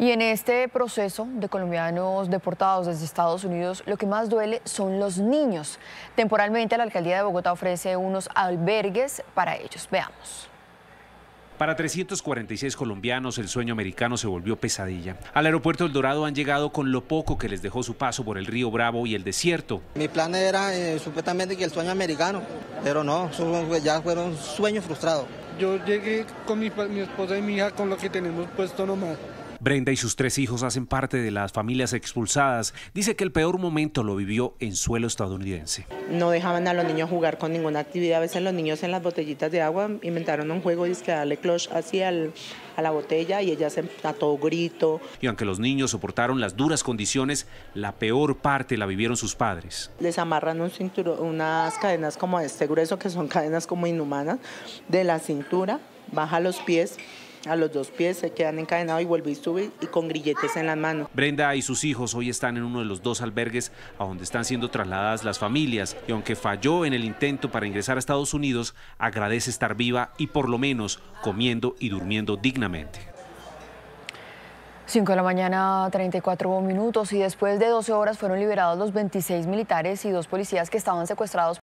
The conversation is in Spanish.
Y en este proceso de colombianos deportados desde Estados Unidos, lo que más duele son los niños. Temporalmente la alcaldía de Bogotá ofrece unos albergues para ellos. Veamos. Para 346 colombianos, el sueño americano se volvió pesadilla. Al aeropuerto El Dorado han llegado con lo poco que les dejó su paso por el río Bravo y el desierto. Mi plan era eh, supuestamente que el sueño americano, pero no, ya fueron sueños frustrados. Yo llegué con mi, mi esposa y mi hija con lo que tenemos puesto nomás. Brenda y sus tres hijos hacen parte de las familias expulsadas. Dice que el peor momento lo vivió en suelo estadounidense. No dejaban a los niños jugar con ninguna actividad. A veces los niños en las botellitas de agua inventaron un juego y es que darle clutch hacia a la botella y ella se a grito. Y aunque los niños soportaron las duras condiciones, la peor parte la vivieron sus padres. Les amarran un unas cadenas como este grueso, que son cadenas como inhumanas, de la cintura, baja los pies a los dos pies, se quedan encadenados y volví y y con grilletes en las manos. Brenda y sus hijos hoy están en uno de los dos albergues a donde están siendo trasladadas las familias y aunque falló en el intento para ingresar a Estados Unidos, agradece estar viva y por lo menos comiendo y durmiendo dignamente. 5 de la mañana, 34 minutos y después de 12 horas fueron liberados los 26 militares y dos policías que estaban secuestrados